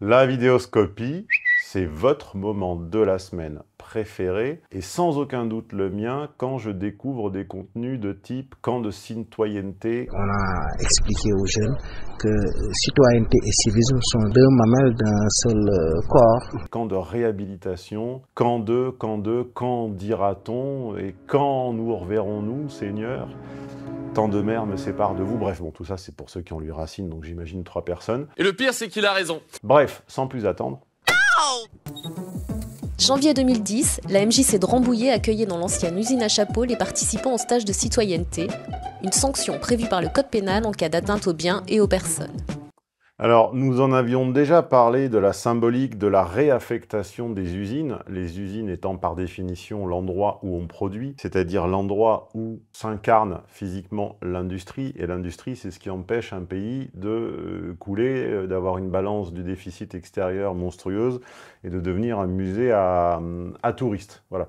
la vidéoscopie c'est votre moment de la semaine préféré et sans aucun doute le mien quand je découvre des contenus de type camp de citoyenneté. On a expliqué aux jeunes que citoyenneté et civisme sont deux mamelles d'un seul euh, corps. Camp de réhabilitation, Quand de, quand de, quand dira-t-on et quand nous reverrons-nous, Seigneur Tant de mer me séparent de vous. Bref, bon, tout ça, c'est pour ceux qui ont lui Racine, donc j'imagine trois personnes. Et le pire, c'est qu'il a raison. Bref, sans plus attendre, Janvier 2010, la MJC de Rambouillet accueillait dans l'ancienne usine à chapeaux les participants au stage de citoyenneté, une sanction prévue par le Code pénal en cas d'atteinte aux biens et aux personnes. Alors, nous en avions déjà parlé de la symbolique de la réaffectation des usines, les usines étant par définition l'endroit où on produit, c'est-à-dire l'endroit où s'incarne physiquement l'industrie, et l'industrie, c'est ce qui empêche un pays de euh, couler, euh, d'avoir une balance du déficit extérieur monstrueuse, et de devenir un musée à, à touristes. Voilà.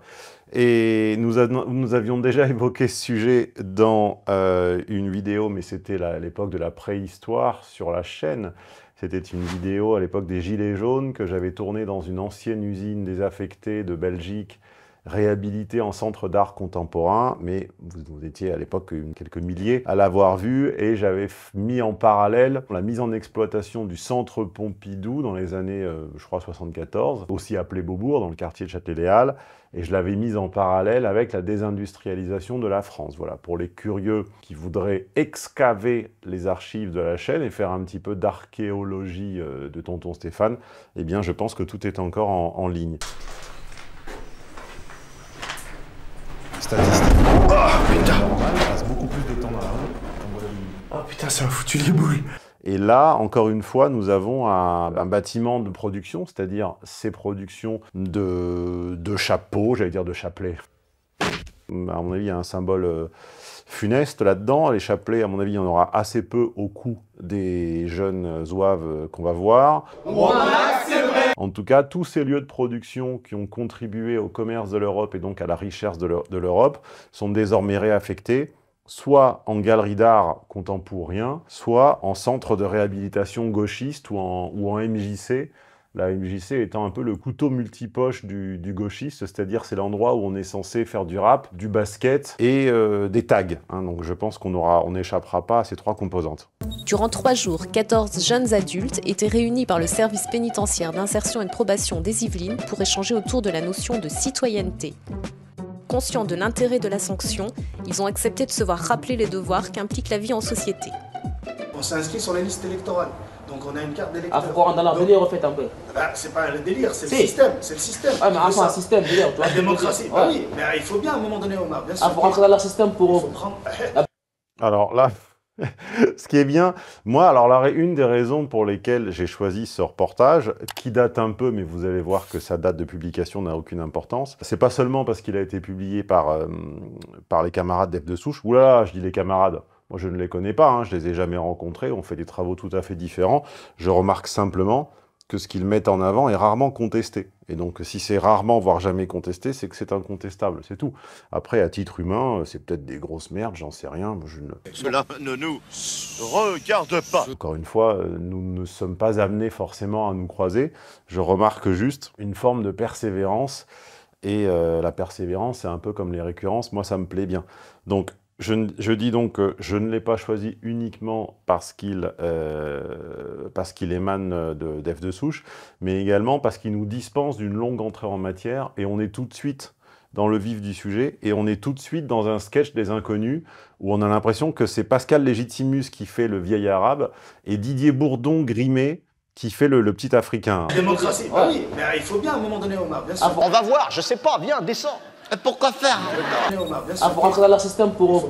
Et nous, avions déjà évoqué ce sujet dans euh, une vidéo, mais c'était à l'époque de la préhistoire sur la chaîne. C'était une vidéo à l'époque des Gilets jaunes que j'avais tournée dans une ancienne usine désaffectée de Belgique réhabilité en centre d'art contemporain, mais vous, étiez à l'époque quelques milliers à l'avoir vu, et j'avais mis en parallèle la mise en exploitation du centre Pompidou dans les années, euh, je crois, 74, aussi appelé Beaubourg, dans le quartier de châtelet halles et je l'avais mise en parallèle avec la désindustrialisation de la France. Voilà, pour les curieux qui voudraient excaver les archives de la chaîne et faire un petit peu d'archéologie euh, de Tonton Stéphane, eh bien, je pense que tout est encore en ligne statistiquement, oh, putain. normal passe beaucoup plus de temps dans la Oh putain, ça m'a foutu les boules et là, encore une fois, nous avons un, un bâtiment de production, c'est-à-dire ces productions de, de chapeaux, j'allais dire de chapelets. À mon avis, il y a un symbole euh, funeste là-dedans. Les chapelets, à mon avis, il y en aura assez peu au coup des jeunes zouaves qu'on va voir. En tout cas, tous ces lieux de production qui ont contribué au commerce de l'Europe et donc à la richesse de l'Europe sont désormais réaffectés soit en galerie d'art rien, soit en centre de réhabilitation gauchiste ou ou en MJC, la MJC étant un peu le couteau multipoche du, du gauchiste, c'est-à-dire c'est l'endroit où on est censé faire du rap, du basket et euh, des tags. Hein. donc je pense qu'on on n'échappera pas à ces trois composantes. Durant trois jours, 14 jeunes adultes étaient réunis par le service pénitentiaire d'insertion et de probation des Yvelines pour échanger autour de la notion de citoyenneté. Conscients de l'intérêt de la sanction, ils ont accepté de se voir rappeler les devoirs qu'implique la vie en société. On s'est inscrit sur la liste électorale. Donc on a une carte d'électeur. Ah, rentrer dans un délire en un peu. Bah, c'est pas le délire, c'est le système. C'est le système. Ah, mais enfin, un système, délire. La démocratie, bah oui. Mais euh, il faut bien à un moment donné, Omar, bien ah, sûr. Ah, pour rentrer dans leur système pour. Prendre... Alors là. Ce qui est bien, moi, alors là, une des raisons pour lesquelles j'ai choisi ce reportage, qui date un peu, mais vous allez voir que sa date de publication n'a aucune importance, c'est pas seulement parce qu'il a été publié par, euh, par les camarades d'Ef de Souche, oulala, je dis les camarades, moi, je ne les connais pas, hein, je les ai jamais rencontrés, on fait des travaux tout à fait différents. Je remarque simplement que ce qu'ils mettent en avant est rarement contesté. Et donc, si c'est rarement, voire jamais contesté, c'est que c'est incontestable, c'est tout. Après, à titre humain, euh, c'est peut-être des grosses merdes, j'en sais rien. Je ne... Cela ne nous regarde pas. Encore une fois, euh, nous ne sommes pas amenés forcément à nous croiser. Je remarque juste une forme de persévérance. Et euh, la persévérance, c'est un peu comme les récurrences. Moi, ça me plaît bien. Donc, je, dis donc que je ne l'ai pas choisi uniquement parce qu'il euh, qu'il émane de de souche, mais également parce qu'il nous dispense d'une longue entrée en matière et on est tout de suite dans le vif du sujet et on est tout de suite dans un sketch des inconnus où on a l'impression que c'est Pascal Légitimus qui fait le vieil arabe et Didier Bourdon grimé qui fait le, petit africain. La démocratie, bah oui, il faut bien à un moment donné, Omar, ah, on va voir, je sais pas, viens, descends. Pourquoi faire ah, Pour rentrer dans leur système, pour,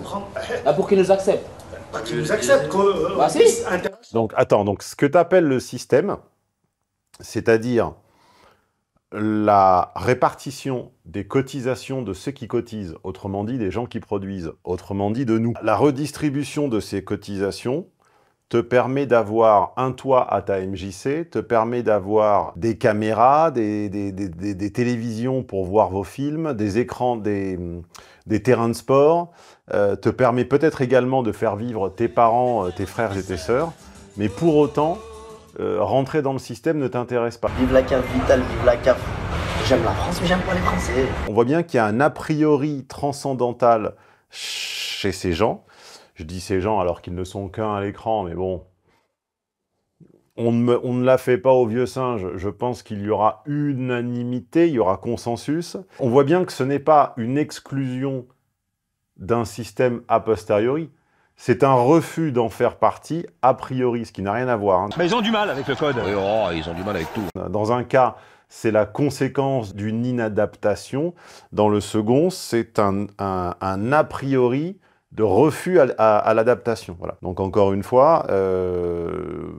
bah, pour qu'ils nous acceptent. Pour bah, qu'ils nous acceptent. Bah, si. Donc attends, donc, ce que tu appelles le système, c'est-à-dire la répartition des cotisations de ceux qui cotisent, autrement dit des gens qui produisent, autrement dit de nous. La redistribution de ces cotisations te permet d'avoir un toit à ta MJC, te permet d'avoir des caméras, des, télévisions pour voir vos films, des écrans, des, terrains de sport, euh, te permet peut-être également de faire vivre tes parents, euh, tes frères et tes sœurs, mais pour autant, euh, rentrer dans le système ne t'intéresse pas. Vive la carte vitale, vive la carte. J'aime la France, mais j'aime pas les Français. On voit bien qu'il y a un a priori transcendantal chez ces gens, je dis ces gens alors qu'ils ne sont qu'un à l'écran, mais bon. On ne, la fait pas aux vieux singes. Je pense qu'il y aura unanimité, il y aura consensus. On voit bien que ce n'est pas une exclusion d'un système a posteriori. C'est un refus d'en faire partie a priori, ce qui n'a rien à voir. Hein. Mais ils ont du mal avec le code. Oh, ils ont du mal avec tout. Dans un cas, c'est la conséquence d'une inadaptation. Dans le second, c'est un, a priori de refus à, l'adaptation. Voilà. Donc encore une fois, euh,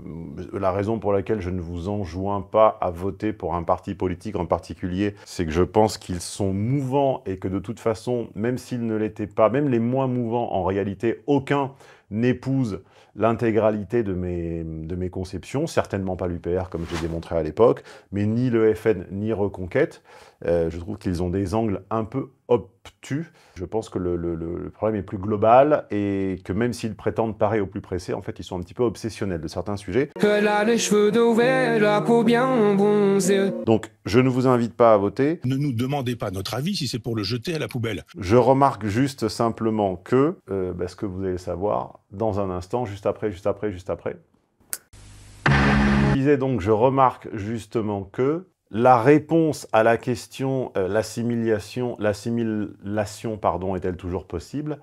la raison pour laquelle je ne vous enjoins pas à voter pour un parti politique en particulier, c'est que je pense qu'ils sont mouvants et que de toute façon, même s'ils ne l'étaient pas, même les moins mouvants, en réalité, aucun n'épouse l'intégralité de mes, de mes conceptions, certainement pas l'UPR comme je l'ai démontré à l'époque, mais ni le FN ni Reconquête. Euh, je trouve qu'ils ont des angles un peu obtus. Je pense que le, problème est plus global et que même s'ils prétendent parer au plus pressé, en fait, ils sont un petit peu obsessionnels de certains sujets. Donc, je ne vous invite pas à voter. Ne nous demandez pas notre avis si c'est pour le jeter à la poubelle. Je remarque juste simplement que, euh, bah, ce que vous allez savoir dans un instant, juste après, juste après, juste après. Je disais donc, je remarque justement que la réponse à la question euh, l'assimilation, pardon, est-elle toujours possible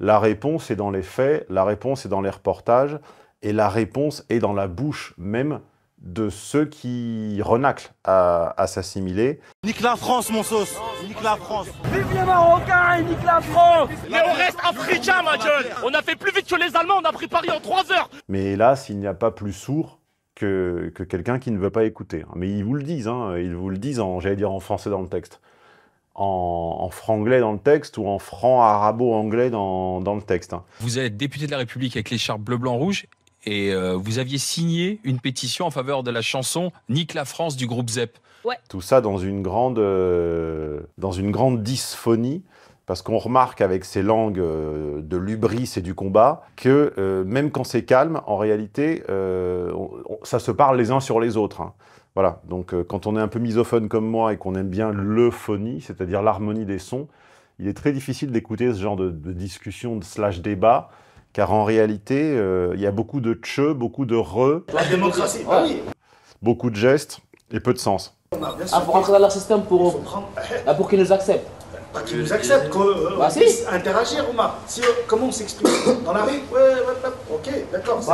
La réponse est dans les faits, la réponse est dans les reportages, et la réponse est dans la bouche même de ceux qui renaclent à, s'assimiler. Nique la France, mon sauce Nique la France Vive les Marocains et nique la France Mais on reste africain, ma On a fait plus vite que les Allemands, on a pris Paris en trois heures Mais hélas, il n'y a pas plus sourd que, quelqu'un qui ne veut pas écouter. Hein. Mais ils vous le disent, hein, ils vous le disent, j'allais dire en français dans le texte, en, en franglais dans le texte ou en franc arabo-anglais dans, dans, le texte. Hein. Vous êtes député de la République avec l'écharpe bleu-blanc-rouge et euh, vous aviez signé une pétition en faveur de la chanson Nique la France du groupe ZEP. Tout ça dans une grande, euh, dans une grande dysphonie parce qu'on remarque avec ces langues euh, de l'ubris et du combat que euh, même quand c'est calme, en réalité, euh, ça se parle les uns sur les autres. Hein. Voilà, donc quand on est un peu misophone comme moi et qu'on aime bien l'euphonie, c'est-à-dire l'harmonie des sons, il est très difficile d'écouter ce genre de, discussion, de slash débat, car en réalité, il y a beaucoup de tche, beaucoup de re. La démocratie, ah oui. Beaucoup de gestes et peu de sens. Ah, pour rentrer dans leur système, pour, ah, pour qu'ils nous acceptent bah, nous acceptent, qu'on euh, bah, puisse interagir, Omar. Euh, comment on s'exprime Dans la rue Ouais, ouais, ok, d'accord. je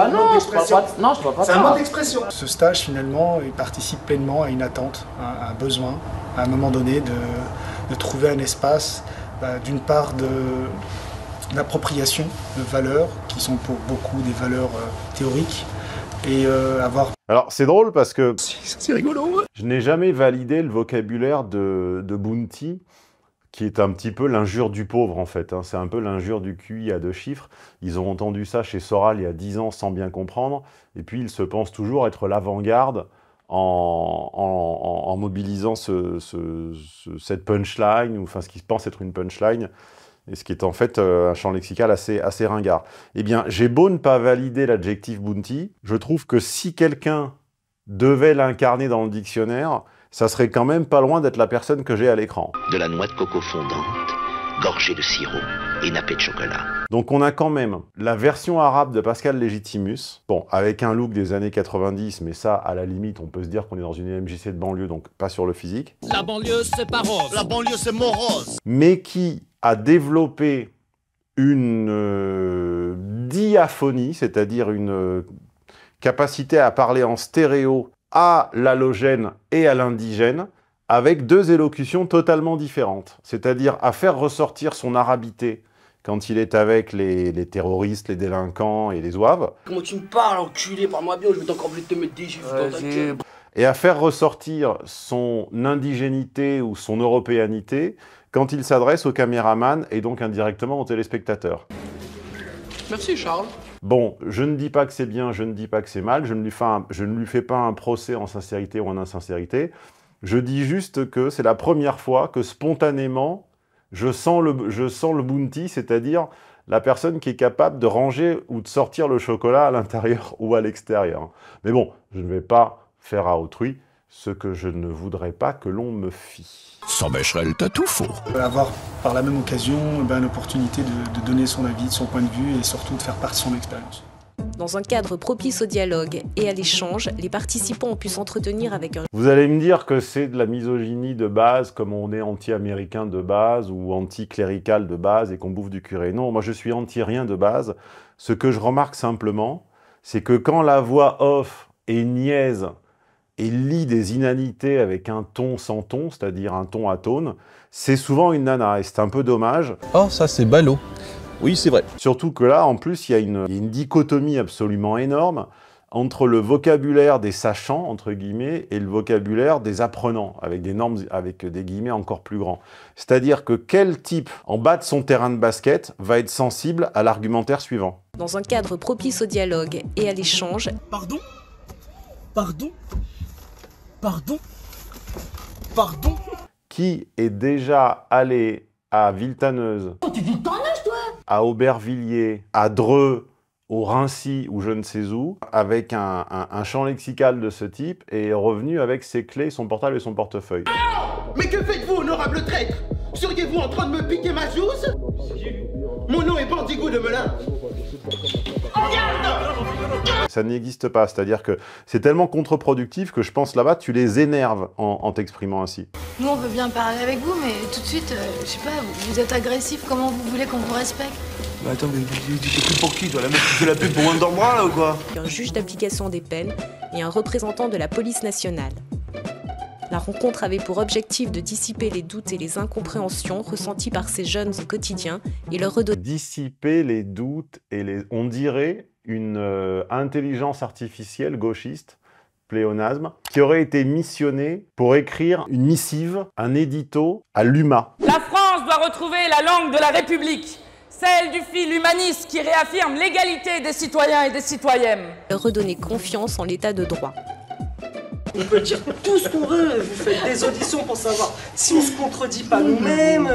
C'est un mode d'expression. Ce stage, finalement, il participe pleinement à une attente, à un besoin, à un moment donné, de, trouver un espace, euh, d'une part, de d'appropriation de valeurs qui sont pour beaucoup des valeurs théoriques et avoir. Alors c'est drôle parce que c'est rigolo. Ouais. Je n'ai jamais validé le vocabulaire de, de Bounty qui est un petit peu l'injure du pauvre en fait. Hein. C'est un peu l'injure du QI à deux chiffres. Ils ont entendu ça chez Soral il y a dix ans sans bien comprendre, et puis ils se pensent toujours être l'avant-garde en, mobilisant cette punchline, ou enfin ce qui se pense être une punchline, et ce qui est en fait euh, un champ lexical assez, assez ringard. Eh bien, j'ai beau ne pas valider l'adjectif bounty, je trouve que si quelqu'un devait l'incarner dans le dictionnaire, ça serait quand même pas loin d'être la personne que j'ai à l'écran. De la noix de coco fondante, gorgée de sirop et nappée de chocolat. Donc on a quand même la version arabe de Pascal Legitimus, bon, avec un look des années 90, mais ça, à la limite, on peut se dire qu'on est dans une MJC de banlieue, donc pas sur le physique. La banlieue, c'est pas la banlieue, c'est morose. Mais qui a développé une euh, diaphonie, c'est-à-dire une euh, capacité à parler en stéréo à l'halogène et à l'indigène avec deux élocutions totalement différentes, c'est-à-dire à faire ressortir son arabité quand il est avec les, terroristes, les délinquants et les zouaves. Comment tu me parles, enculé Parle-moi bien, je vais te mettre des dans ta Et à faire ressortir son indigénité ou son européanité quand il s'adresse au caméraman et donc indirectement aux téléspectateurs. Merci Charles. Bon, je ne dis pas que c'est bien, je ne dis pas que c'est mal, je ne, lui fais pas un procès en sincérité ou en insincérité. Je dis juste que c'est la première fois que spontanément, je sens je sens le bounty, c'est-à-dire la personne qui est capable de ranger ou de sortir le chocolat à l'intérieur ou à l'extérieur. Mais bon, je ne vais pas faire à autrui ce que je ne voudrais pas que l'on me fît. S'embêcherait le tatou tout faux. Avoir par la même occasion eh ben, l'opportunité de, de donner son avis, de son point de vue et surtout de faire part de son expérience. Dans un cadre propice au dialogue et à l'échange, les participants ont pu s'entretenir avec un... Vous allez me dire que c'est de la misogynie de base, comme on est anti-américain de base ou anti-clérical de base et qu'on bouffe du curé. Non, moi je suis anti-rien de base. Ce que je remarque simplement, c'est que quand la voix off est niaise, et lit des inanités avec un ton sans ton, c'est-à-dire un ton à atone, c'est souvent une nana, et c'est un peu dommage. Oh, ça c'est ballot Oui, c'est vrai. Surtout que là, en plus, il y, y, a une dichotomie absolument énorme entre le vocabulaire des sachants, entre guillemets, et le vocabulaire des apprenants, avec des normes, avec des guillemets encore plus grands. C'est-à-dire que quel type, en bas de son terrain de basket, va être sensible à l'argumentaire suivant Dans un cadre propice au dialogue et à l'échange... Pardon Pardon Pardon Pardon Qui est déjà allé à Viltaneuse, oh, Tu vis toi À Aubervilliers, à Dreux, au Rincy ou je ne sais où, avec un, champ lexical de ce type, et est revenu avec ses clés, son portable et son portefeuille. Mais que faites-vous, honorable traître Seriez-vous en train de me piquer ma jouse Mon nom est Bandigou de Melun. regarde ça n'existe pas. C'est-à-dire que c'est tellement contre-productif que je pense là-bas, tu les énerves en, t'exprimant ainsi. Nous, on veut bien parler avec vous, mais tout de suite, euh, je sais pas, vous, êtes agressif. Comment vous voulez qu'on vous respecte bah attends, mais tu pour qui, toi La mettre qui la pub pour Wonderbra, là, ou quoi Un juge d'application des peines et un représentant de la police nationale. La rencontre avait pour objectif de dissiper les doutes et les incompréhensions ressentis par ces jeunes au quotidien et leur redonner... Dissiper les doutes et les... On dirait une euh, intelligence artificielle gauchiste, pléonasme, qui aurait été missionnée pour écrire une missive, un édito à l'UMA. La France doit retrouver la langue de la République celle du fil humaniste qui réaffirme l'égalité des citoyens et des citoyennes. Redonner confiance en l'état de droit. On peut dire tout ce qu'on veut, vous faites des auditions pour savoir si on se contredit pas nous-mêmes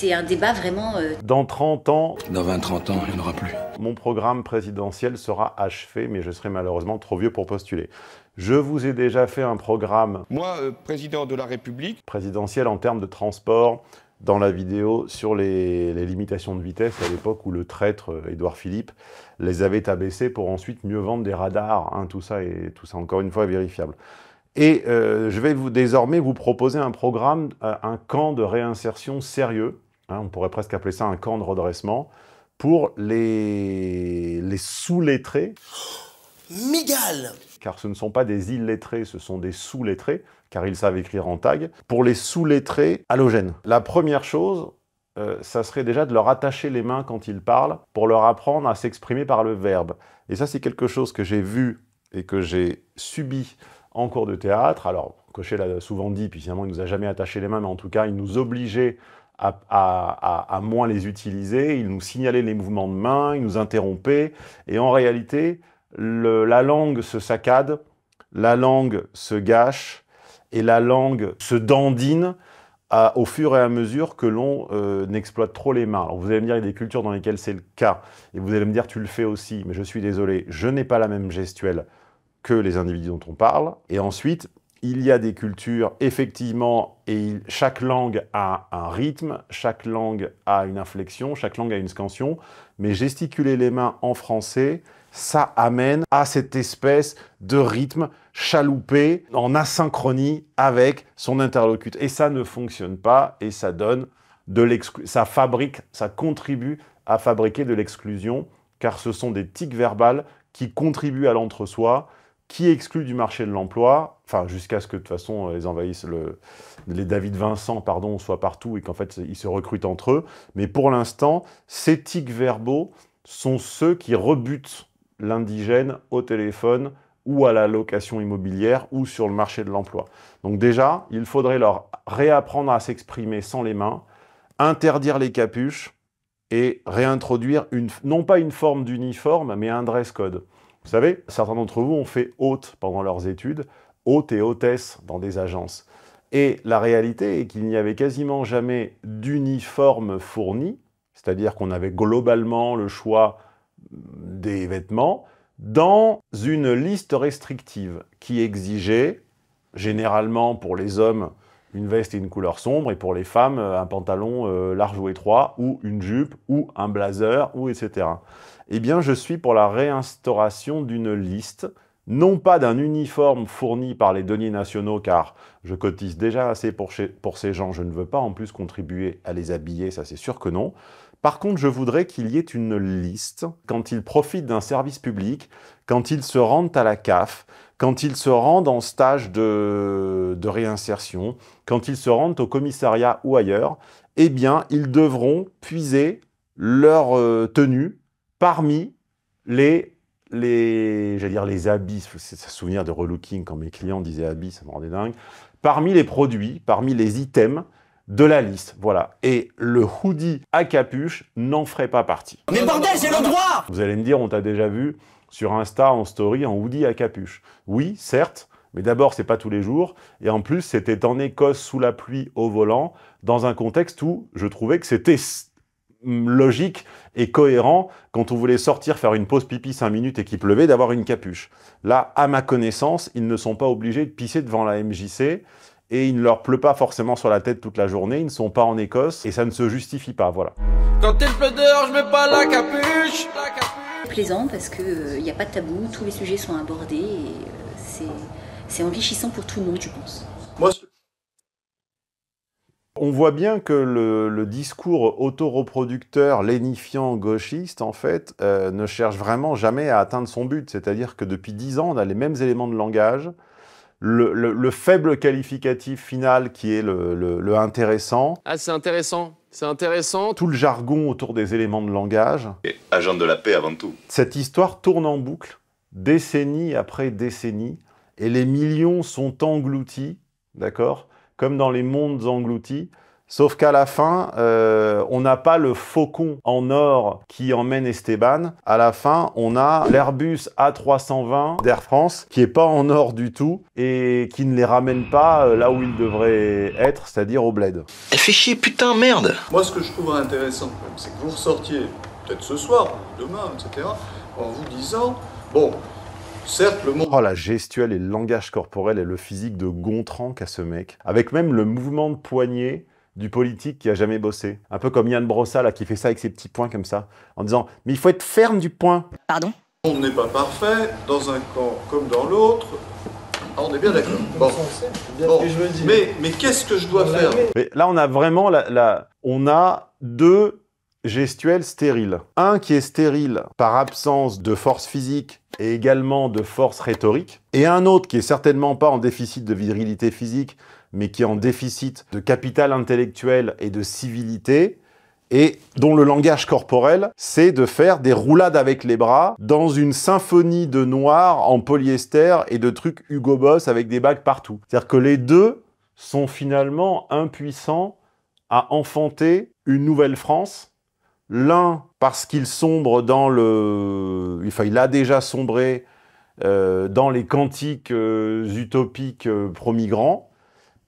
c'est un débat vraiment... Euh, dans 30 ans... Dans 20-30 ans, il n'y en aura plus. Mon programme présidentiel sera achevé, mais je serai malheureusement trop vieux pour postuler. Je vous ai déjà fait un programme... Moi, euh, président de la République. Présidentiel en termes de transport, dans la vidéo sur les, limitations de vitesse à l'époque où le traître euh, Édouard Philippe les avait abaissés pour ensuite mieux vendre des radars. Hein, tout ça est tout ça encore une fois vérifiable. Et je vais vous désormais vous proposer un programme, un camp de réinsertion sérieux Hein, on pourrait presque appeler ça un camp de redressement, pour les, les sous-lettrés. Migal Car ce ne sont pas des illettrés, ce sont des sous-lettrés, car ils savent écrire en tag, pour les sous-lettrés halogènes. La première chose, euh, ça serait déjà de leur attacher les mains quand ils parlent, pour leur apprendre à s'exprimer par le verbe. Et ça, c'est quelque chose que j'ai vu et que j'ai subi en cours de théâtre. Alors, Cochet l'a souvent dit, puis finalement, il nous a jamais attaché les mains, mais en tout cas, il nous obligeait à, moins les utiliser. Il nous signalait les mouvements de main, il nous interrompait. Et en réalité, la langue se saccade, la langue se gâche et la langue se dandine au fur et à mesure que l'on euh, n'exploite trop les mains. Alors vous allez me dire, il y a des cultures dans lesquelles c'est le cas. Et vous allez me dire, tu le fais aussi. Mais je suis désolé, je n'ai pas la même gestuelle que les individus dont on parle. Et ensuite, il y a des cultures, effectivement, et chaque langue a un rythme, chaque langue a une inflexion, chaque langue a une scansion, mais gesticuler les mains en français, ça amène à cette espèce de rythme chaloupé en asynchronie avec son interlocuteur. Et ça ne fonctionne pas, et ça donne de l'exclusion, ça fabrique, ça contribue à fabriquer de l'exclusion, car ce sont des tics verbales qui contribuent à l'entre-soi, qui exclut du marché de l'emploi, enfin jusqu'à ce que de toute façon euh, les envahissent, les David Vincent, pardon, soient partout et qu'en fait ils se recrutent entre eux. Mais pour l'instant, ces tics verbaux sont ceux qui rebutent l'indigène au téléphone ou à la location immobilière ou sur le marché de l'emploi. Donc déjà, il faudrait leur réapprendre à s'exprimer sans les mains, interdire les capuches et réintroduire une, non pas une forme d'uniforme, mais un dress code. Vous savez, certains d'entre vous ont fait hôte pendant leurs études, hôte et hôtesse dans des agences. Et la réalité est qu'il n'y avait quasiment jamais d'uniforme fourni, c'est-à-dire qu'on avait globalement le choix des vêtements, dans une liste restrictive qui exigeait, généralement pour les hommes, une veste et une couleur sombre, et pour les femmes, un pantalon euh, large ou étroit, ou une jupe, ou un blazer, ou etc eh bien je suis pour la réinstauration d'une liste, non pas d'un uniforme fourni par les deniers nationaux, car je cotise déjà assez pour, ces gens, je ne veux pas en plus contribuer à les habiller, ça c'est sûr que non. Par contre, je voudrais qu'il y ait une liste quand ils profitent d'un service public, quand ils se rendent à la CAF, quand ils se rendent en stage de, réinsertion, quand ils se rendent au commissariat ou ailleurs, eh bien, ils devront puiser leur euh, tenue parmi les, les dire les habits, c'est ça souvenir de relooking quand mes clients disaient habits, ça me rendait dingue, parmi les produits, parmi les items de la liste, voilà. Et le hoodie à capuche n'en ferait pas partie. Mais bordel, j'ai le droit Vous allez me dire, on t'a déjà vu sur Insta en story en hoodie à capuche. Oui, certes, mais d'abord, c'est pas tous les jours. Et en plus, c'était en Écosse sous la pluie au volant, dans un contexte où je trouvais que c'était logique et cohérent quand on voulait sortir faire une pause pipi 5 minutes et qu'il pleuvait d'avoir une capuche. Là, à ma connaissance, ils ne sont pas obligés de pisser devant la MJC et il ne leur pleut pas forcément sur la tête toute la journée, ils ne sont pas en Écosse et ça ne se justifie pas, voilà. Quand il je mets pas la capuche. Plaisant parce que il euh, n'y a pas de tabou, tous les sujets sont abordés et euh, c'est enrichissant pour tout le monde, je pense. Moi, on voit bien que le, le discours reproducteur lénifiant, gauchiste, en fait, euh, ne cherche vraiment jamais à atteindre son but. C'est-à-dire que depuis dix ans, on a les mêmes éléments de langage. Le, faible qualificatif final qui est le, intéressant. Ah, c'est intéressant. C'est intéressant. Tout le jargon autour des éléments de langage. Et agent de la paix avant tout. Cette histoire tourne en boucle, décennie après décennie, et les millions sont engloutis, d'accord comme dans les mondes engloutis. Sauf qu'à la fin, euh, on n'a pas le faucon en or qui emmène Esteban. À la fin, on a l'Airbus A320 d'Air France qui n'est pas en or du tout et qui ne les ramène pas euh, là où ils devraient être, c'est-à-dire au bled. Elle fait chier, putain, merde Moi, ce que je trouve intéressant, c'est que vous ressortiez, peut-être ce soir, demain, etc., en vous disant, bon, Certes, le Oh, la gestuelle et le langage corporel et le physique de Gontran qu'a ce mec. Avec même le mouvement de poignet du politique qui a jamais bossé. Un peu comme Yann Brossa, là, qui fait ça avec ses petits points comme ça, en disant « Mais il faut être ferme du point !» Pardon On n'est pas parfait, dans un camp comme dans l'autre, ah, on est bien d'accord. Bon. bon. Mais, mais qu'est-ce que je dois faire mais Là, on a vraiment la... on a deux gestuelle stérile. Un qui est stérile par absence de force physique et également de force rhétorique, et un autre qui est certainement pas en déficit de virilité physique, mais qui est en déficit de capital intellectuel et de civilité, et dont le langage corporel, c'est de faire des roulades avec les bras dans une symphonie de noir en polyester et de trucs Hugo Boss avec des bagues partout. C'est-à-dire que les deux sont finalement impuissants à enfanter une nouvelle France L'un, parce qu'il sombre dans le... Enfin, il a déjà sombré euh, dans les cantiques euh, utopiques euh, promigrants.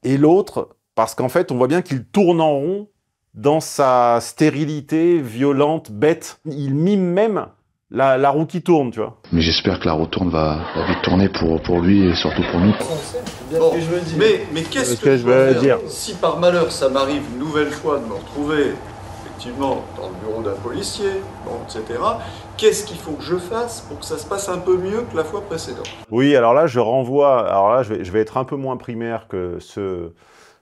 Et l'autre, parce qu'en fait, on voit bien qu'il tourne en rond dans sa stérilité violente, bête. Il mime même la, roue qui tourne, tu vois. Mais j'espère que la roue tourne va, vite tourner pour, lui et surtout pour nous. mais, qu'est-ce que, je veux dire Si par malheur ça m'arrive une nouvelle fois de me retrouver effectivement dans le bureau d'un policier, etc. Qu'est-ce qu'il faut que je fasse pour que ça se passe un peu mieux que la fois précédente Oui, alors là, je renvoie, alors là, je vais, être un peu moins primaire que, ce,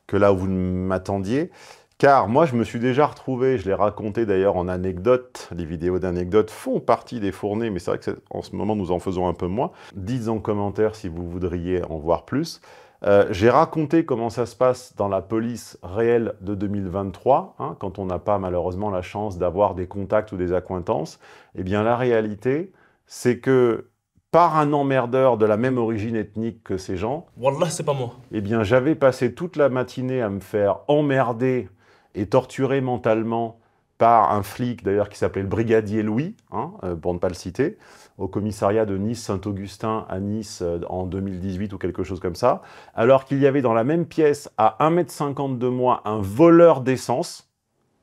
que là où vous m'attendiez, car moi, je me suis déjà retrouvé, je l'ai raconté d'ailleurs en anecdote, les vidéos d'anecdotes font partie des fournées, mais c'est vrai qu'en ce moment, nous en faisons un peu moins. Dites en commentaire si vous voudriez en voir plus. Euh, j'ai raconté comment ça se passe dans la police réelle de 2023, hein, quand on n'a pas malheureusement la chance d'avoir des contacts ou des accointances. Eh bien, la réalité, c'est que par un emmerdeur de la même origine ethnique que ces gens. Wallah, c'est pas moi. Eh bien, j'avais passé toute la matinée à me faire emmerder et torturer mentalement par un flic, d'ailleurs, qui s'appelait le brigadier Louis, hein, euh, pour ne pas le citer au commissariat de Nice-Saint-Augustin à Nice euh, en 2018 ou quelque chose comme ça, alors qu'il y avait dans la même pièce, à 1m50 de moi, un voleur d'essence,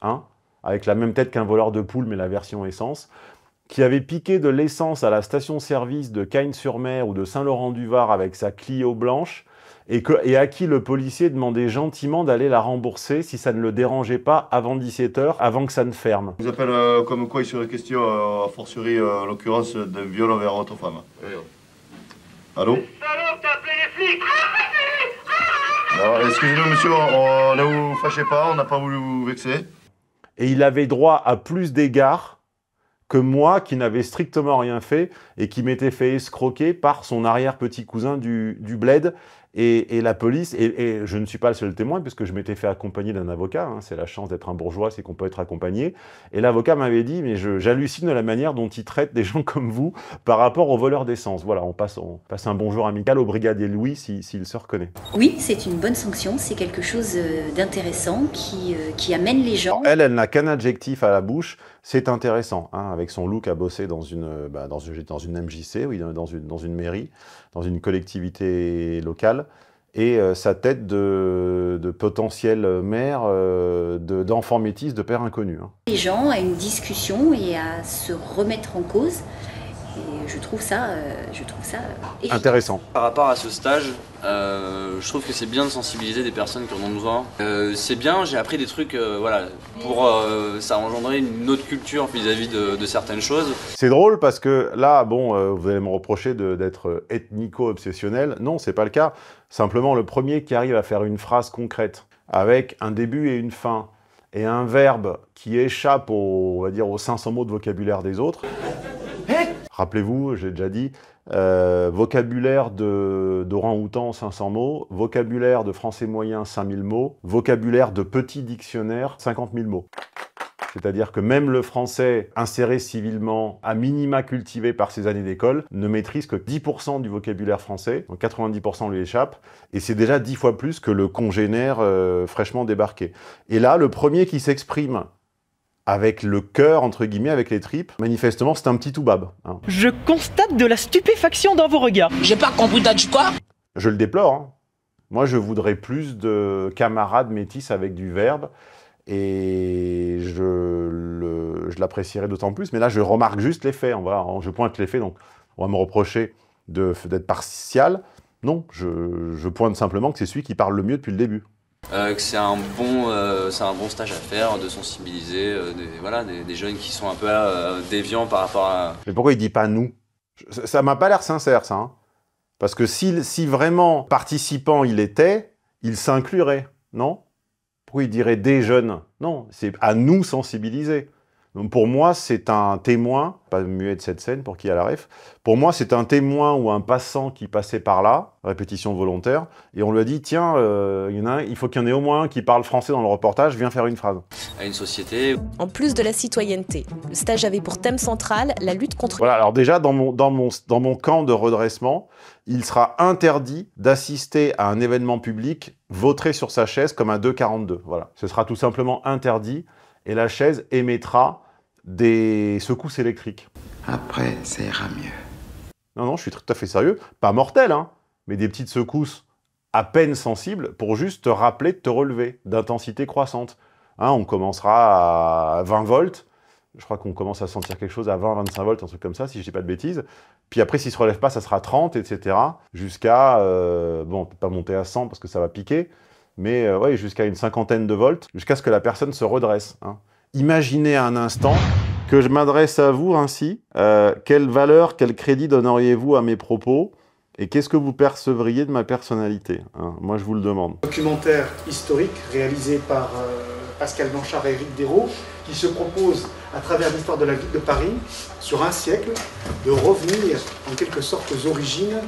hein, avec la même tête qu'un voleur de poule, mais la version essence, qui avait piqué de l'essence à la station-service de Cagnes-sur-Mer ou de Saint-Laurent-du-Var avec sa Clio blanche, et, à qui le policier demandait gentiment d'aller la rembourser si ça ne le dérangeait pas avant 17h, avant que ça ne ferme. Vous appelez euh, comme quoi il serait question, à euh, fortiori euh, en l'occurrence, d'un viol envers votre femme. Allô Allô, t'as appelé les flics ah, Excusez-nous, monsieur, on, ne vous fâchez pas, on n'a pas voulu vous vexer. Et il avait droit à plus d'égards que moi qui n'avais strictement rien fait et qui m'était fait escroquer par son arrière-petit cousin du, du bled et, la police, et, je ne suis pas le seul témoin, puisque je m'étais fait accompagner d'un avocat, hein, c'est la chance d'être un bourgeois, c'est qu'on peut être accompagné, et l'avocat m'avait dit, mais j'hallucine de la manière dont il traitent des gens comme vous par rapport aux voleurs d'essence. Voilà, on passe, on passe un bonjour amical au brigadier Louis s'il se reconnaît. Oui, c'est une bonne sanction, c'est quelque chose euh, d'intéressant euh, qui, amène les gens. elle, elle n'a qu'un adjectif à la bouche, c'est intéressant, hein, avec son look à bosser dans une, une, euh, bah, dans une MJC, oui, dans une, dans une mairie, dans une collectivité locale, et euh, sa tête de, de potentiel euh, maire d'enfant métis de père inconnu. Hein. Les gens à une discussion et à se remettre en cause je trouve ça, euh, je trouve ça euh, intéressant. Par rapport à ce stage, euh, je trouve que c'est bien de sensibiliser des personnes qui en ont besoin. c'est bien, j'ai appris des trucs, voilà, pour ça engendrer une autre culture vis-à-vis de, certaines choses. C'est drôle parce que là, bon, vous allez me reprocher d'être ethnico-obsessionnel. Non, c'est pas le cas. Simplement, le premier qui arrive à faire une phrase concrète avec un début et une fin et un verbe qui échappe au, va dire, aux 500 mots de vocabulaire des autres. Rappelez-vous, j'ai déjà dit, euh, vocabulaire d'orang-outan, 500 mots, vocabulaire de français moyen, 5000 mots, vocabulaire de petit dictionnaire, 50 000 mots. C'est-à-dire que même le français inséré civilement, à minima cultivé par ses années d'école, ne maîtrise que 10% du vocabulaire français, donc 90% lui échappe, et c'est déjà 10 fois plus que le congénère euh, fraîchement débarqué. Et là, le premier qui s'exprime avec le cœur, entre guillemets, avec les tripes. Manifestement, c'est un petit tout-bab. Hein. Je constate de la stupéfaction dans vos regards. J'ai pas compris, t'as dit quoi Je le déplore. Hein. Moi, je voudrais plus de camarades métis avec du verbe. Et je l'apprécierais d'autant plus. Mais là, je remarque juste les faits. va, je pointe les faits, donc on va me reprocher d'être partial. Non, je pointe simplement que c'est celui qui parle le mieux depuis le début. Euh, que euh, c'est un, bon, stage à faire, de sensibiliser euh, des, voilà, des, jeunes qui sont un peu déviants par rapport à... Mais pourquoi il dit pas nous Ça m'a pas l'air sincère, ça. Hein. Parce que si, si vraiment participant il était, il s'inclurait, non Pourquoi il dirait des jeunes Non, c'est à nous sensibiliser pour moi, c'est un témoin, pas muet de cette scène pour qui a la ref, pour moi, c'est un témoin ou un passant qui passait par là, répétition volontaire, et on lui a dit, tiens, euh, il, y en a il faut qu'il y en ait au moins un qui parle français dans le reportage, viens faire une phrase. À une société... En plus de la citoyenneté, le stage avait pour thème central la lutte contre... Voilà, alors déjà, dans mon, dans mon, dans mon camp de redressement, il sera interdit d'assister à un événement public voté sur sa chaise comme un 2,42. Voilà, ce sera tout simplement interdit, et la chaise émettra des secousses électriques. Après, ça ira mieux. Non, non, je suis tout à fait sérieux. Pas mortel, hein, mais des petites secousses à peine sensibles pour juste te rappeler de te relever d'intensité croissante. Hein, on commencera à 20 volts. Je crois qu'on commence à sentir quelque chose à 20-25 volts, un truc comme ça, si je dis pas de bêtises. Puis après, s'il se relève pas, ça sera 30, etc. Jusqu'à... Euh, bon, on peut pas monter à 100 parce que ça va piquer mais euh, ouais, jusqu'à une cinquantaine de volts, jusqu'à ce que la personne se redresse. Hein imaginez un instant que je m'adresse à vous ainsi. Euh, quelle valeur, quel crédit donneriez-vous à mes propos et qu'est-ce que vous percevriez de ma personnalité hein? Moi, je vous le demande. Documentaire historique réalisé par euh, Pascal Blanchard et Éric Dérault, qui se propose, à travers l'histoire de la ville de Paris, sur un siècle, de revenir en quelque sorte aux origines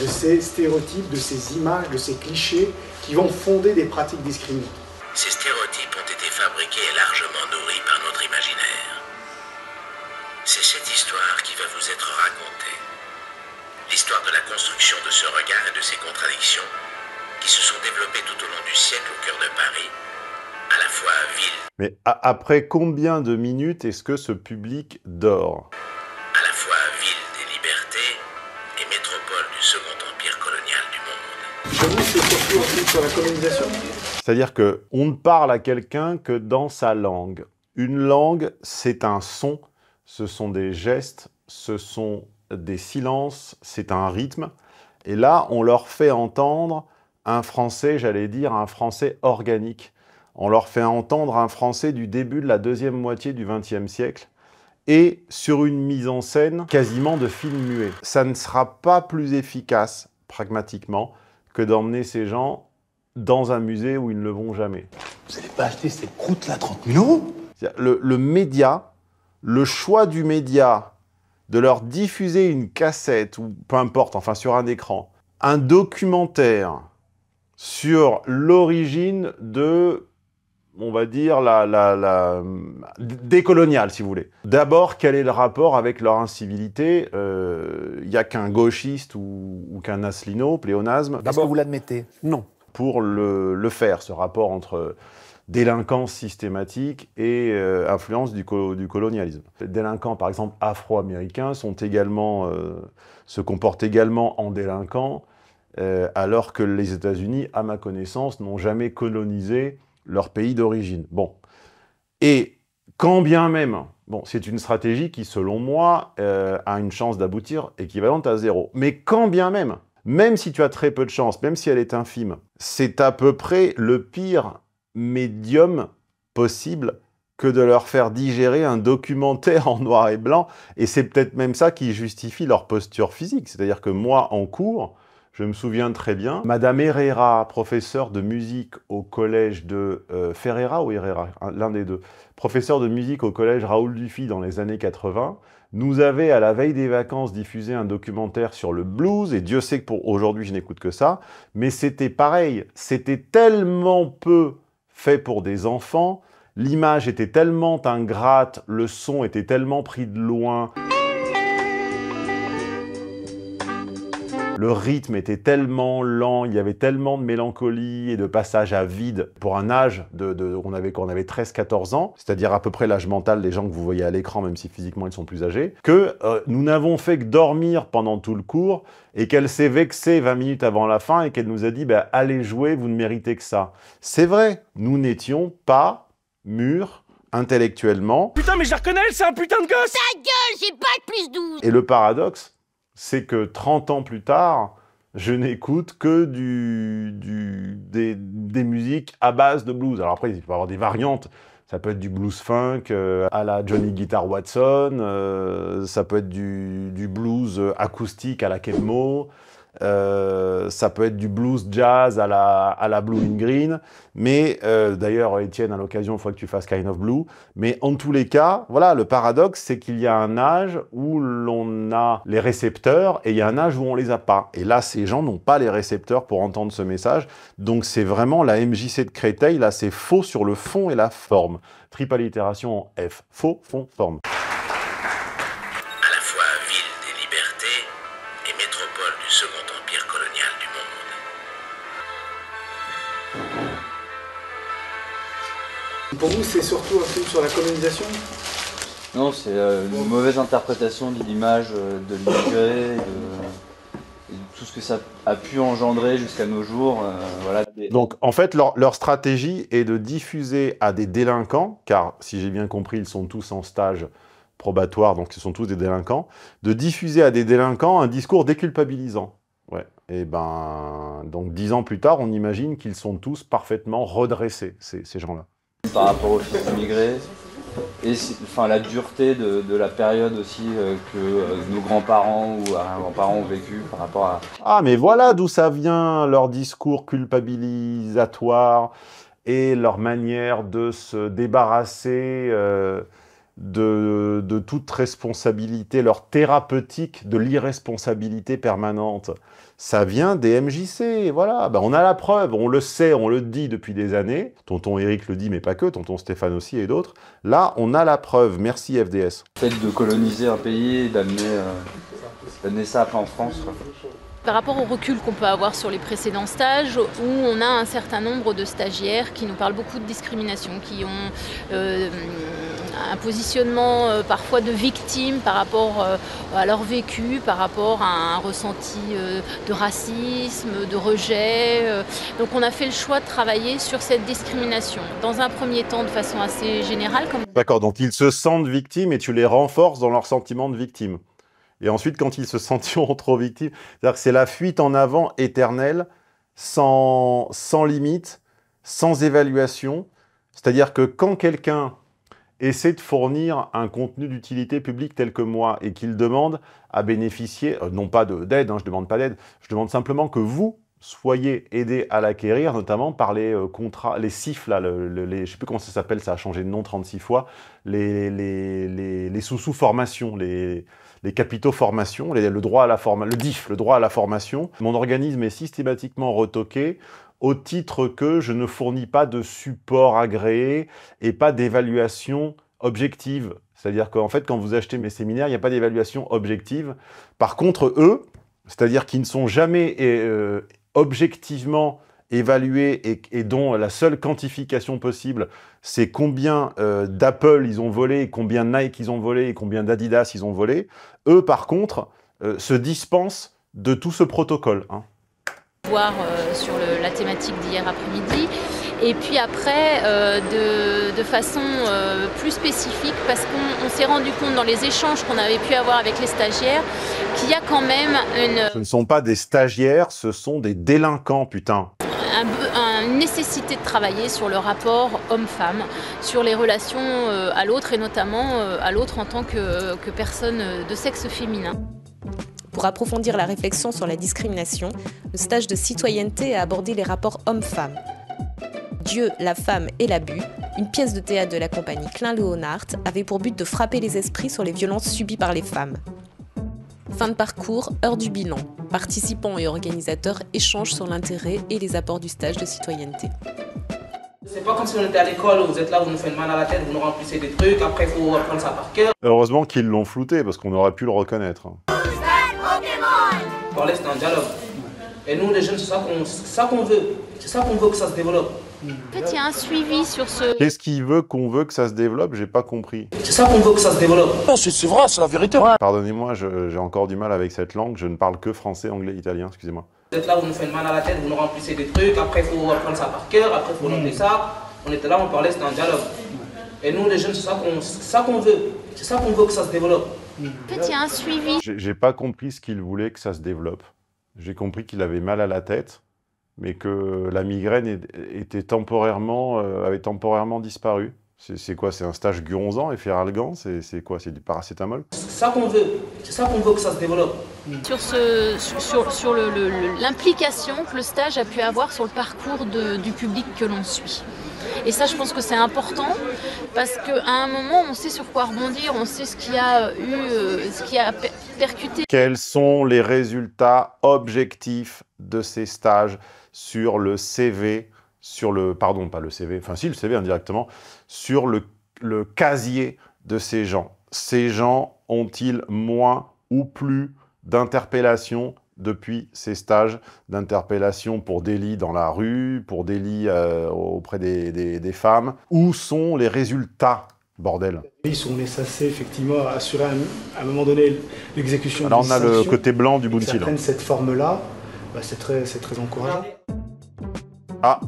de ces stéréotypes, de ces images, de ces clichés qui vont fonder des pratiques discriminantes. Ces stéréotypes qui va vous être racontée. L'histoire de la construction de ce regard et de ces contradictions qui se sont développées tout au long du siècle au cœur de Paris, à la fois ville. Mais après combien de minutes est-ce que ce public dort À la fois ville des libertés et métropole du Second Empire colonial du monde. Vous, c'est sur la colonisation c'est-à-dire qu'on ne parle à quelqu'un que dans sa langue. Une langue, c'est un son, ce sont des gestes, ce sont des silences, c'est un rythme. Et là, on leur fait entendre un français, j'allais dire, un français organique. On leur fait entendre un français du début de la deuxième moitié du XXe siècle et sur une mise en scène quasiment de film muet. Ça ne sera pas plus efficace, pragmatiquement, que d'emmener ces gens dans un musée où ils ne le vont jamais. Vous n'allez pas acheter cette croûte-là 30 000 euros le média le choix du média de leur diffuser une cassette, ou peu importe, enfin sur un écran, un documentaire sur l'origine de, on va dire, la, la, décoloniale, si vous voulez. D'abord, quel est le rapport avec leur incivilité Il euh, a qu'un gauchiste ou, qu'un naslino, pléonasme. D'abord, vous l'admettez Non. Pour le faire, ce rapport entre délinquance systématique et euh, influence du, du, colonialisme. Les délinquants, par exemple, afro-américains, sont également, euh, se comportent également en délinquants, euh, alors que les États-Unis, à ma connaissance, n'ont jamais colonisé leur pays d'origine. Bon. Et quand bien même, bon, c'est une stratégie qui, selon moi, a une chance d'aboutir équivalente à zéro. Mais quand bien même, même si tu as très peu de chance, même si elle est infime, c'est à peu près le pire médium possible que de leur faire digérer un documentaire en noir et blanc. Et c'est peut-être même ça qui justifie leur posture physique. C'est-à-dire que moi, en cours, je me souviens très bien, Madame Herrera, professeure de musique au collège de euh, Ferreira ou Herrera, l'un des deux, professeure de musique au collège Raoul Dufy dans les années 80, nous avait, à la veille des vacances, diffusé un documentaire sur le blues, et Dieu sait que pour aujourd'hui, je n'écoute que ça, mais c'était pareil, c'était tellement peu fait pour des enfants. L'image était tellement ingrate, le son était tellement pris de loin. Le rythme était tellement lent, il y avait tellement de mélancolie et de passage à vide pour un âge de, de on avait avait 13-14 ans, c'est-à-dire à peu près l'âge mental des gens que vous voyez à l'écran, même si physiquement ils sont plus âgés, que euh, nous n'avons fait que dormir pendant tout le cours et qu'elle s'est vexée 20 minutes avant la fin et qu'elle nous a dit ben, allez jouer, vous ne méritez que ça. C'est vrai, nous n'étions pas mûrs intellectuellement. Putain mais je la reconnais, c'est un putain de gosse Ta gueule, j'ai pas de plus 12 Et le paradoxe, c'est que 30 ans plus tard, je n'écoute que des, musiques à base de blues. Alors après, il peut y avoir des variantes. Ça peut être du blues funk euh, à la Johnny Guitar Watson, euh, ça peut être du, blues euh, acoustique à la Kemo. Euh, ça peut être du blues jazz à la, à la Blue and Green, mais euh, d'ailleurs, Étienne, à l'occasion, il faut que tu fasses Kind of Blue. Mais en tous les cas, voilà, le paradoxe, c'est qu'il y a un âge où l'on a les récepteurs et il y a un âge où on les a pas. Et là, ces gens n'ont pas les récepteurs pour entendre ce message. Donc, c'est vraiment la MJC de Créteil, là, c'est faux sur le fond et la forme. Triple allitération en F. Faux, fond, forme. Pour vous, c'est surtout un film sur la colonisation non, c'est euh, une mauvaise interprétation de l'image euh, de l'immigré, de, tout ce que ça a pu engendrer jusqu'à nos jours. Euh, donc en fait, leur, stratégie est de diffuser à des délinquants, car si j'ai bien compris, ils sont tous en stage probatoire, donc ils sont tous des délinquants, de diffuser à des délinquants un discours déculpabilisant. Ouais. Et eh ben, donc dix ans plus tard, on imagine qu'ils sont tous parfaitement redressés, ces gens-là par rapport aux fils immigrés. Et enfin, la dureté de, la période aussi euh, que euh, nos grands-parents ou euh, grands-parents ont vécu par rapport à... Ah, mais voilà d'où ça vient, leur discours culpabilisatoire et leur manière de se débarrasser de, toute responsabilité, leur thérapeutique de l'irresponsabilité permanente ça vient des MJC, voilà, bah, on a la preuve, on le sait, on le dit depuis des années, tonton Eric le dit, mais pas que, tonton Stéphane aussi et d'autres, là, on a la preuve, merci FDS. Le de coloniser un pays d'amener euh, ça en France, par rapport au recul qu'on peut avoir sur les précédents stages, où on a un certain nombre de stagiaires qui nous parlent beaucoup de discrimination, qui ont euh, un positionnement euh, parfois de victime par rapport euh, à leur vécu, par rapport à un ressenti de racisme, de rejet. Donc on a fait le choix de travailler sur cette discrimination, dans un premier temps de façon assez générale. Comme... D'accord, donc ils se sentent victimes et tu les renforces dans leur sentiment de victime. Et ensuite, quand ils se sentiront trop victimes, c'est-à-dire que c'est la fuite en avant éternelle, sans, sans limite, sans évaluation. C'est-à-dire que quand quelqu'un essaie de fournir un contenu d'utilité publique tel que moi et qu'il demande à bénéficier, euh, non pas d'aide, hein, je ne demande pas d'aide, je demande simplement que vous soyez aidé à l'acquérir, notamment par les euh, contrats, les CIF, le, les, je ne sais plus comment ça s'appelle, ça a changé de nom 36 fois, les, les, les sous-sous-formations, les, les capitaux formation, le droit à la le DIF, le droit à la formation. Mon organisme est systématiquement retoqué au titre que je ne fournis pas de support agréé et pas d'évaluation objective. C'est-à-dire qu'en fait, quand vous achetez mes séminaires, il n'y a pas d'évaluation objective. Par contre, eux, c'est-à-dire qu'ils ne sont jamais euh, objectivement évalués et, dont la seule quantification possible, c'est combien euh, d'Apple ils ont volé, combien de Nike ils ont volé et combien d'Adidas ils ont volé, eux par contre euh, se dispensent de tout ce protocole. Hein. Voir euh, sur la thématique d'hier après-midi. Et puis après, de, de, façon plus spécifique, parce qu'on s'est rendu compte dans les échanges qu'on avait pu avoir avec les stagiaires, qu'il y a quand même une... Ce ne sont pas des stagiaires, ce sont des délinquants, putain un, une nécessité de travailler sur le rapport homme-femme, sur les relations euh, à l'autre et notamment euh, à l'autre en tant que, euh, personne de sexe féminin. Pour approfondir la réflexion sur la discrimination, le stage de citoyenneté a abordé les rapports homme-femme. Dieu, la femme et l'abus, une pièce de théâtre de la compagnie klein leonard avait pour but de frapper les esprits sur les violences subies par les femmes. Fin de parcours, heure du bilan. Participants et organisateurs échangent sur l'intérêt et les apports du stage de citoyenneté. C'est pas comme si on était à l'école, vous êtes là, vous nous faites mal à la tête, vous nous remplissez des trucs, après il faut reprendre ça par cœur. Heureusement qu'ils l'ont flouté, parce qu'on aurait pu le reconnaître. Parler, c'est un dialogue. Et nous, les jeunes, c'est ça qu'on veut. C'est ça qu'on veut que ça se développe suivi sur ce. Qu'est-ce qu'il veut qu'on veut que ça se développe J'ai pas compris. C'est ça qu'on veut que ça se développe. c'est vrai, c'est la vérité. Pardonnez-moi, j'ai encore du mal avec cette langue. Je ne parle que français, anglais, italien. Excusez-moi. Vous êtes là, vous nous faites mal à la tête, vous nous remplissez des trucs. Après, il faut apprendre ça par cœur. Après, il faut noter ça. On était là, on parlait, c'était un dialogue. Et nous, les jeunes, c'est ça qu'on ça veut. C'est ça qu'on veut que ça se développe. Qu'est-ce qu'il y a un suivi. J'ai pas compris ce qu'il voulait que ça se développe. J'ai compris qu'il avait mal à la tête mais que la migraine était temporairement, euh, avait temporairement disparu. C'est quoi C'est un stage guronzant et feralgan C'est quoi C'est du paracétamol C'est ça qu'on veut. C'est ça qu'on veut que ça se développe. Sur, l'implication que le stage a pu avoir sur le parcours du public que l'on suit. Et ça, je pense que c'est important parce qu'à un moment, on sait sur quoi rebondir, on sait ce qui a eu, euh, ce qui a percuté. Quels sont les résultats objectifs de ces stages sur le CV, sur le... Pardon, pas le CV, enfin si, le CV indirectement, sur le, le casier de ces gens. Ces gens ont-ils moins ou plus d'interpellations depuis ces stages d'interpellation pour délits dans la rue, pour délits euh, auprès des, des, femmes Où sont les résultats Bordel. Ils sont censés effectivement assurer à un moment donné l'exécution. Alors on a le côté blanc du fil. Si prennent cette forme-là, bah, c'est très, très encourageant. Ah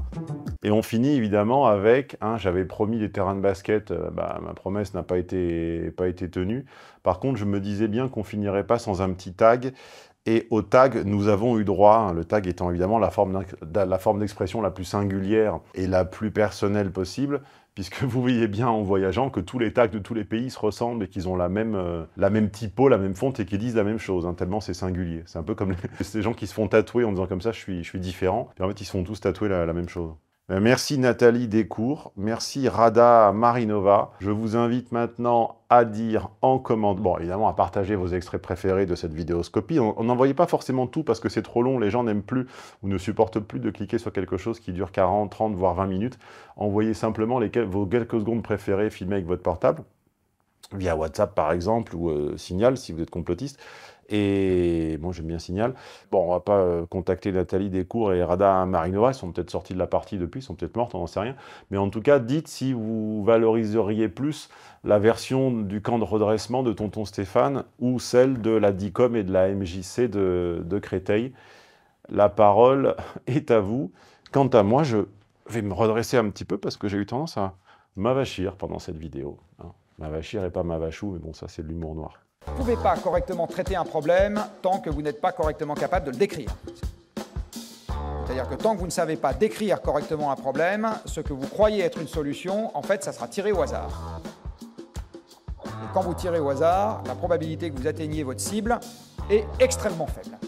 Et on finit évidemment avec, j'avais promis des terrains de basket, euh, bah, ma promesse n'a pas été, pas été tenue. Par contre, je me disais bien qu'on finirait pas sans un petit tag. Et au tag, nous avons eu droit, hein, le tag étant évidemment la forme d'expression la plus singulière et la plus personnelle possible, puisque vous voyez bien en voyageant que tous les tags de tous les pays se ressemblent et qu'ils ont la même, euh, la même typo, la même fonte et qu'ils disent la même chose, hein, tellement c'est singulier. C'est un peu comme ces gens qui se font tatouer en disant comme ça, je suis, je suis différent, et en fait ils se font tous tatouer la même chose. Euh, merci Nathalie Descours, merci Rada Marinova. Je vous invite maintenant à dire en commentaire, bon évidemment à partager vos extraits préférés de cette vidéoscopie. On n'envoyait pas forcément tout parce que c'est trop long, les gens n'aiment plus ou ne supportent plus de cliquer sur quelque chose qui dure 40, 30, voire 20 minutes. Envoyez simplement vos quelques secondes préférées filmées avec votre portable via WhatsApp par exemple ou euh, Signal si vous êtes complotiste. Et bon, j'aime bien Signal. Bon, on va pas euh, contacter Nathalie Descours et Rada Marinova. Ils sont peut-être sortis de la partie depuis, ils sont peut-être mortes, on n'en sait rien. Mais en tout cas, dites si vous valoriseriez plus la version du camp de redressement de Tonton Stéphane ou celle de la DICOM et de la MJC de, Créteil. La parole est à vous. Quant à moi, je vais me redresser un petit peu parce que j'ai eu tendance à m'avachir pendant cette vidéo. Hein. M'avachir et pas m'avachou, mais bon, ça, c'est de l'humour noir. Vous ne pouvez pas correctement traiter un problème tant que vous n'êtes pas correctement capable de le décrire. C'est-à-dire que tant que vous ne savez pas décrire correctement un problème, ce que vous croyez être une solution, en fait, ça sera tiré au hasard. Et quand vous tirez au hasard, la probabilité que vous atteigniez votre cible est extrêmement faible.